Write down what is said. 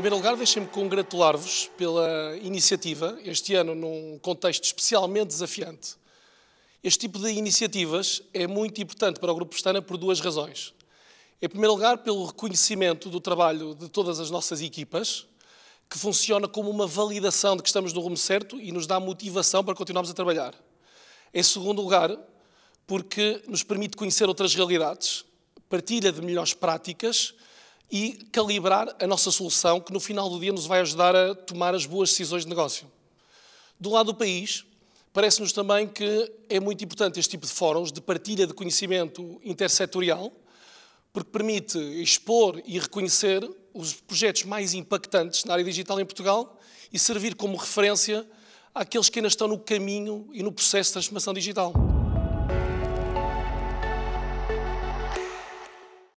primeiro lugar, deixem-me congratular-vos pela iniciativa, este ano num contexto especialmente desafiante. Este tipo de iniciativas é muito importante para o Grupo Pestana por duas razões. Em primeiro lugar, pelo reconhecimento do trabalho de todas as nossas equipas, que funciona como uma validação de que estamos no rumo certo e nos dá motivação para continuarmos a trabalhar. Em segundo lugar, porque nos permite conhecer outras realidades, partilha de melhores práticas e calibrar a nossa solução que no final do dia nos vai ajudar a tomar as boas decisões de negócio. Do lado do país, parece-nos também que é muito importante este tipo de fóruns de partilha de conhecimento intersetorial, porque permite expor e reconhecer os projetos mais impactantes na área digital em Portugal e servir como referência àqueles que ainda estão no caminho e no processo de transformação digital.